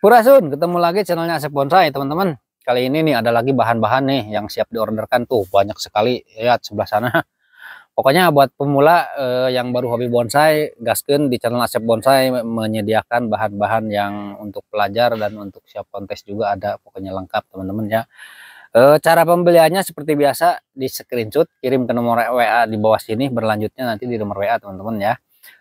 Purasun, ketemu lagi channelnya Asep Bonsai, teman-teman. Kali ini nih ada lagi bahan-bahan nih yang siap diorderkan tuh, banyak sekali. Lihat ya, sebelah sana. Pokoknya buat pemula eh, yang baru hobi bonsai, gaskin di channel Asep Bonsai menyediakan bahan-bahan yang untuk pelajar dan untuk siap kontes juga ada, pokoknya lengkap, teman-teman ya. E, cara pembeliannya seperti biasa di screenshot, kirim ke nomor WA di bawah sini, berlanjutnya nanti di nomor WA, teman-teman ya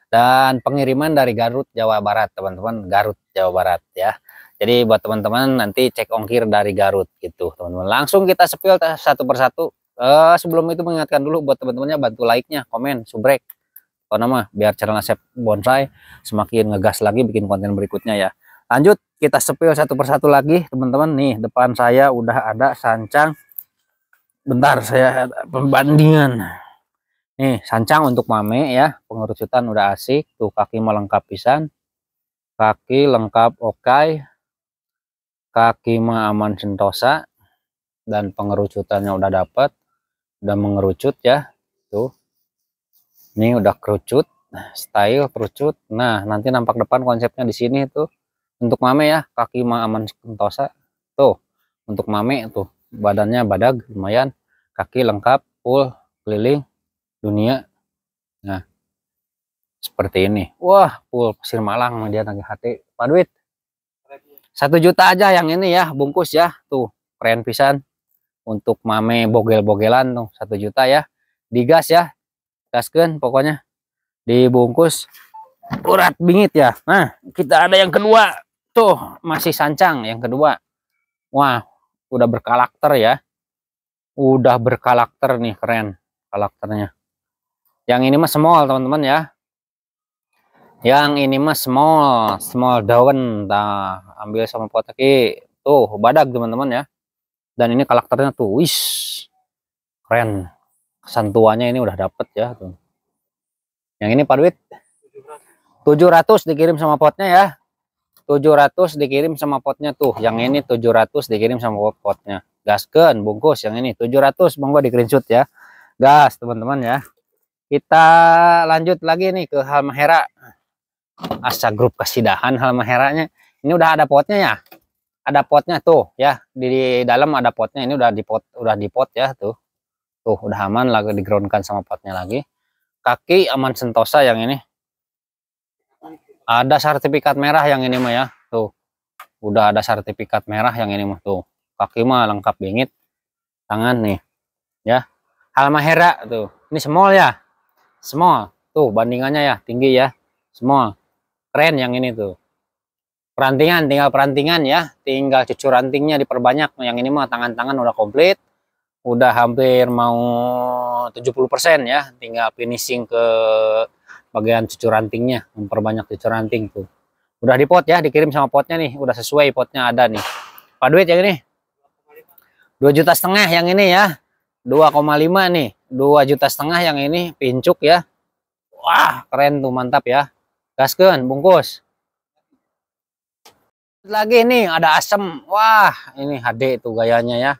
dan pengiriman dari Garut Jawa Barat teman-teman Garut Jawa Barat ya jadi buat teman-teman nanti cek ongkir dari Garut gitu teman-teman. Langsung kita spill satu persatu. Uh, sebelum itu mengingatkan dulu buat teman-temannya bantu like-nya, komen, subrek. Oh nama biar channel Asep Bonsai semakin ngegas lagi bikin konten berikutnya ya. Lanjut kita spill satu persatu lagi teman-teman. Nih depan saya udah ada sancang. Bentar saya pembandingan. Nih, sancang untuk mame ya. Pengerucutan udah asik. Tuh kaki melengkap pisan. Kaki lengkap oke. Okay kaki mah aman sentosa dan pengerucutannya udah dapat udah mengerucut ya tuh ini udah kerucut style kerucut nah nanti nampak depan konsepnya di sini tuh untuk mame ya kaki mah aman sentosa tuh untuk mame tuh badannya badag lumayan kaki lengkap full keliling dunia nah seperti ini wah full pasir malang dia tagih hati paduit satu juta aja yang ini ya bungkus ya tuh keren pisan untuk mame bogel-bogelan tuh satu juta ya digas ya gaskan pokoknya dibungkus urat bingit ya nah kita ada yang kedua tuh masih sancang yang kedua wah udah berkarakter ya udah berkarakter nih keren karakternya yang ini mah small teman-teman ya yang ini mah small small daun nah ambil sama potaki tuh badak teman-teman ya dan ini karakternya tuh wis keren santuannya ini udah dapet ya tuh yang ini Pak Duit 700 dikirim sama potnya ya 700 dikirim sama potnya tuh yang ini 700 dikirim sama potnya gasken bungkus yang ini 700 monggo di screenshot ya gas teman-teman ya kita lanjut lagi nih ke Halmahera asa grup kesidahan hal maheranya ini udah ada potnya ya ada potnya tuh ya di, dalam ada potnya ini udah di pot udah di ya tuh tuh udah aman lagi digroundkan sama potnya lagi kaki aman sentosa yang ini ada sertifikat merah yang ini mah ya tuh udah ada sertifikat merah yang ini mah tuh kaki mah lengkap bingit tangan nih ya hal mahera tuh ini small ya small tuh bandingannya ya tinggi ya small keren yang ini tuh perantingan tinggal perantingan ya tinggal cucu rantingnya diperbanyak yang ini mah tangan-tangan udah komplit udah hampir mau 70% ya tinggal finishing ke bagian cucu rantingnya memperbanyak cucu ranting tuh udah di pot ya dikirim sama potnya nih udah sesuai potnya ada nih Pak duit yang ini 2 juta setengah yang ini ya 2,5 nih 2 juta setengah yang ini pincuk ya Wah keren tuh mantap ya gaskan bungkus lagi ini ada asem wah ini HD tuh gayanya ya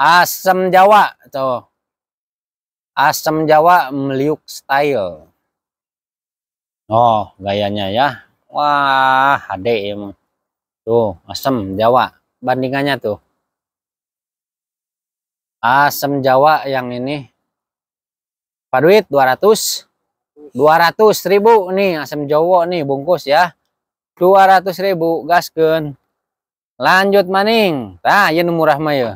asem Jawa tuh asem Jawa meliuk style oh gayanya ya wah HD emang tuh asem Jawa bandingannya tuh asem Jawa yang ini paduit 200 200 ribu nih asam jowo nih bungkus ya 200 ribu gas gasken lanjut maning nah ini murah mah ya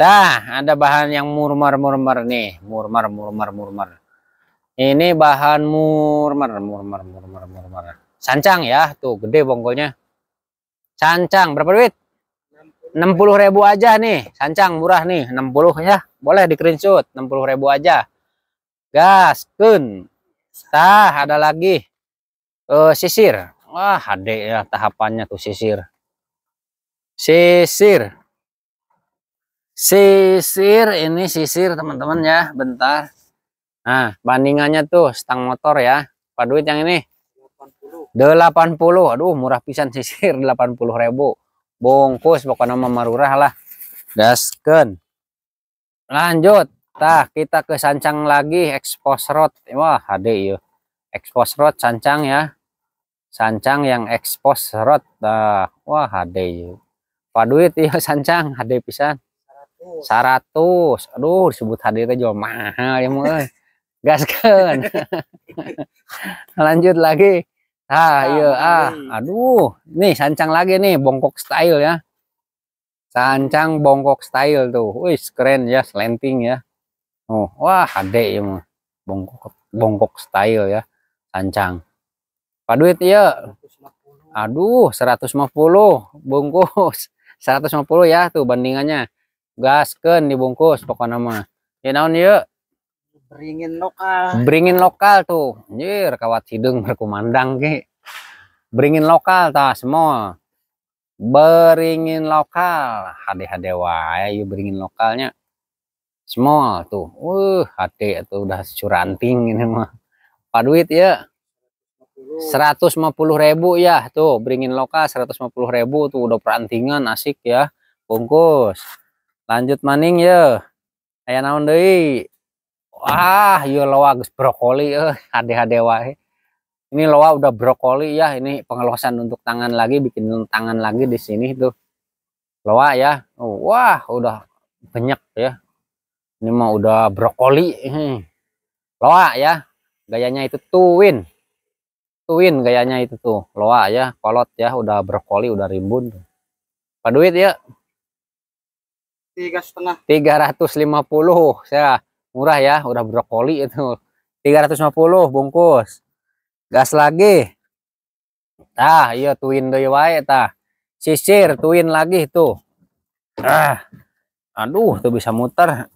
nah ada bahan yang murmer murmer nih murmer murmer murmer, ini bahan murmer murmer murmer murmer, sancang ya tuh gede bonggolnya sancang berapa duit 60 ribu aja nih sancang murah nih 60 ya boleh di screenshot 60 ribu aja gas kun tah ada lagi uh, sisir wah HD ya tahapannya tuh sisir sisir sisir ini sisir teman-teman ya bentar nah bandingannya tuh stang motor ya pak duit yang ini 80 80 aduh murah pisan sisir 80 ribu bungkus pokoknya memarurah murah lah gasken lanjut Tah, kita ke sancang lagi expose rod. Wah, ada iya. yuk. Expose rod sancang ya. Sancang yang expose rod. Tah, wah HD yuk. ya iya, iya sancang ada pisan. 100. Aduh, disebut hadirnya jual mahal ya gas Gaskeun. Lanjut lagi. Ah, iya ah. Aduh, nih sancang lagi nih bongkok style ya. Sancang bongkok style tuh. Wih, keren ya, slanting ya Oh, wah HD ya mah. Bongkok bongkok style ya. Sancang. Pak duit ya. Aduh, 150 bungkus. 150 ya tuh bandingannya. Gaskeun dibungkus pokoknya mah. Ya naon ya? Beringin lokal. Beringin lokal tuh. Anjir, kawat hidung berkumandang ke. Beringin lokal ta semua. Beringin lokal. Hade-hade wae ayo iya, beringin lokalnya small tuh uh HD itu udah curanting ini mah pak duit ya puluh ribu ya tuh beringin lokal puluh ribu tuh udah perantingan asik ya bungkus lanjut maning ya ayah naon deh wah yuk loa brokoli eh HD-HD wae ini loa udah brokoli ya ini pengelosan untuk tangan lagi bikin tangan lagi di sini tuh loa ya wah udah banyak ya ini mah udah brokoli eh. loa ya gayanya itu twin twin gayanya itu tuh loa ya kolot ya udah brokoli udah rimbun apa duit ya tiga setengah tiga ratus lima puluh saya murah ya udah brokoli itu tiga ratus lima puluh bungkus gas lagi ah iya tuin doi wae tah sisir twin lagi tuh ah aduh tuh bisa muter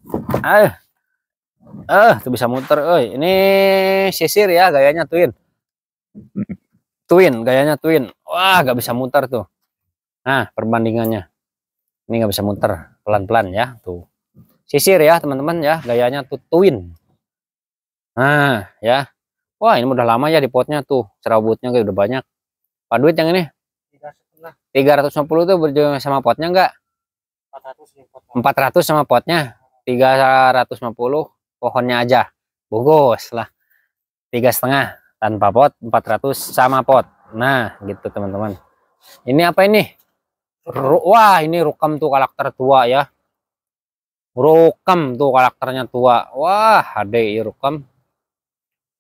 eh eh tuh bisa muter eh ini sisir ya gayanya twin twin gayanya twin wah gak bisa muter tuh nah perbandingannya ini nggak bisa muter pelan-pelan ya tuh sisir ya teman-teman ya gayanya tuh twin nah ya wah ini udah lama ya di potnya tuh serabutnya udah banyak pak duit yang ini 350 tuh sama potnya enggak 400 sama potnya 350 pohonnya aja bagus lah tiga setengah tanpa pot 400 sama pot nah gitu teman-teman ini apa ini wah ini rukam tuh karakter tua ya rukam tuh karakternya tua wah ya rukam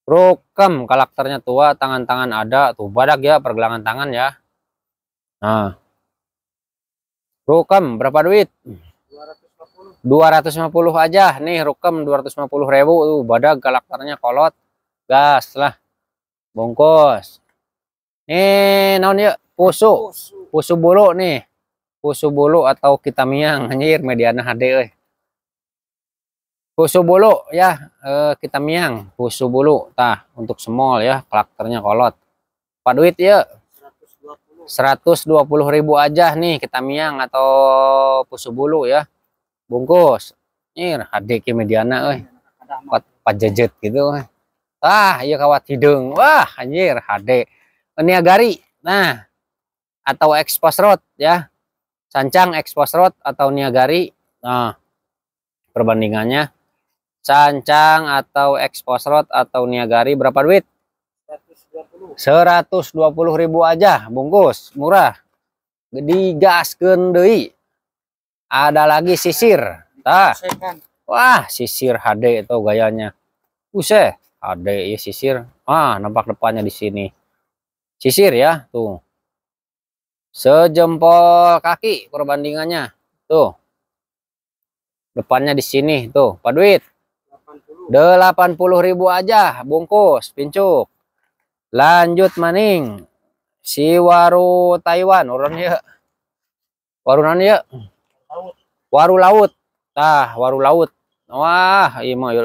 rukam karakternya tua tangan-tangan ada tuh badak ya pergelangan tangan ya nah Rukam berapa duit? 250. 250 aja nih rukam 250 ribu tuh badag galaktarnya kolot gas lah bongkos. nih non ya pusu pusu bulu nih pusu bulu atau kita miang anjir mediana HD eh. pusu bulu ya eh, kita miang pusu bulu tah untuk small ya karakternya kolot pak duit ya 120.000 aja nih kita miang atau pusu bulu ya. Bungkus. Ini adik mediana euy. pajajet gitu. Ah, iya kawat hidung. Wah, anjir HD. Ini agari. Nah, atau expose rod ya. Cancang expose rod atau niagari. Nah, perbandingannya Cancang atau expose rod atau niagari berapa duit? 120 ribu aja bungkus murah gas doi ada lagi sisir tah wah sisir HD itu gayanya usah HD ya sisir ah nampak depannya di sini sisir ya tuh sejempol kaki perbandingannya tuh depannya di sini tuh pak duit ribu aja bungkus pincuk lanjut maning si waru Taiwan urun ya warunan ya waru laut tah waru laut wah ima mah iya.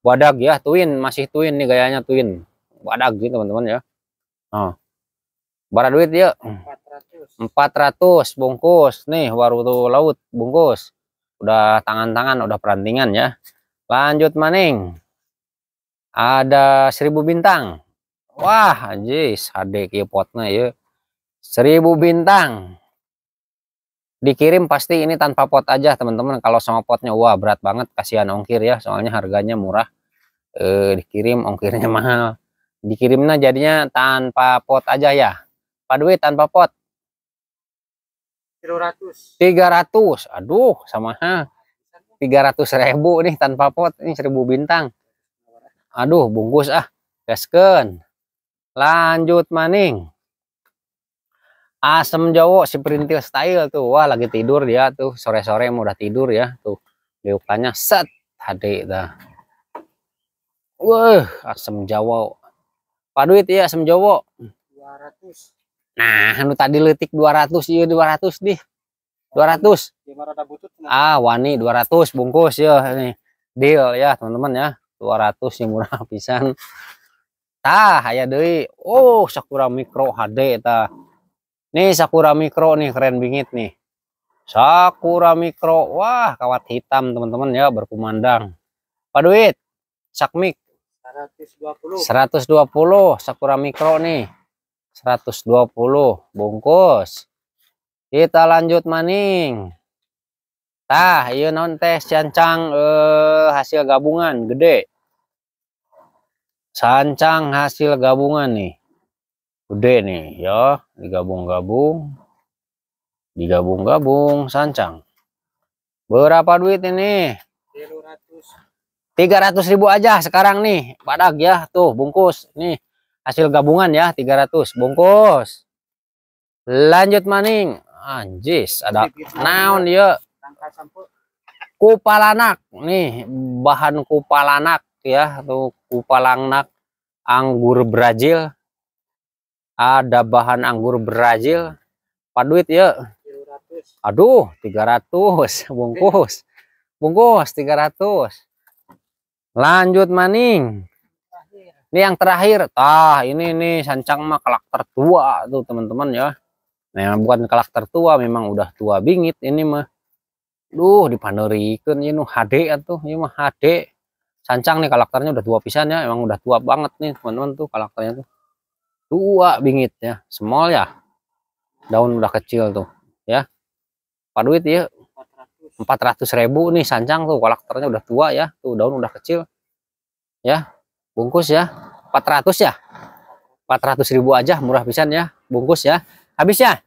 wadag ya twin masih twin nih gayanya twin wadag gitu teman-teman ya oh. Nah. barat duit ya 400 ratus bungkus nih waru laut bungkus udah tangan-tangan udah perantingan ya lanjut maning ada seribu bintang Wah, anjir, sade kiepotnya ya. Seribu bintang. Dikirim pasti ini tanpa pot aja, teman-teman. Kalau sama potnya, wah berat banget. Kasihan ongkir ya, soalnya harganya murah. Eh, dikirim ongkirnya mahal. Dikirimnya jadinya tanpa pot aja ya. Pak Dwi, tanpa pot. 300. 300. Aduh, sama ha. 300 ribu nih tanpa pot. Ini seribu bintang. Aduh, bungkus ah. Gasken lanjut maning asem jowo si perintil style tuh wah lagi tidur dia tuh sore-sore mau udah tidur ya tuh liukannya set hade dah wah asem jawa paduit ya asem jowo 200 nah anu tadi letik 200 iya 200 nih 200 ah wani 200 bungkus ya ini deal ya teman-teman ya 200 yang murah pisan tah aya deui oh sakura mikro HD tah nih sakura mikro nih keren bingit nih sakura mikro wah kawat hitam teman-teman ya berkumandang pak duit sakmik 120 120 sakura mikro nih 120 bungkus kita lanjut maning tah iya nontes teh eh, hasil gabungan gede sancang hasil gabungan nih gede nih ya digabung-gabung digabung-gabung sancang berapa duit ini 300 ribu aja sekarang nih padak ya tuh bungkus nih hasil gabungan ya 300 bungkus lanjut maning anjis ada naon ya kupalanak nih bahan kupalanak ya tuh kupalangnak anggur Brazil ada bahan anggur Brazil paduit ya aduh 300 bungkus bungkus 300 lanjut maning ini yang terakhir tah ini nih sancang mah kelak tua tuh teman-teman ya nah bukan kelak tertua memang udah tua bingit ini mah duh dipanerikan ini ya, HD atuh ini ya, mah HD sancang nih karakternya udah tua pisan ya emang udah tua banget nih teman-teman tuh karakternya tuh tua bingit ya small ya daun udah kecil tuh ya pak duit ya 400 ribu nih sancang tuh karakternya udah tua ya tuh daun udah kecil ya bungkus ya 400 ya 400 ribu aja murah pisan ya bungkus ya habis ya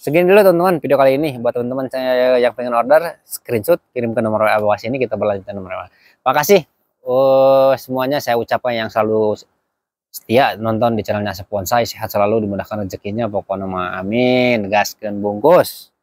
segini dulu teman-teman video kali ini buat teman-teman yang pengen order screenshot kirim ke nomor WA bawah sini kita berlanjut nomor WA makasih uh, semuanya saya ucapkan yang selalu setia nonton di channelnya Seponsai sehat selalu dimudahkan rezekinya pokoknya amin gaskan bungkus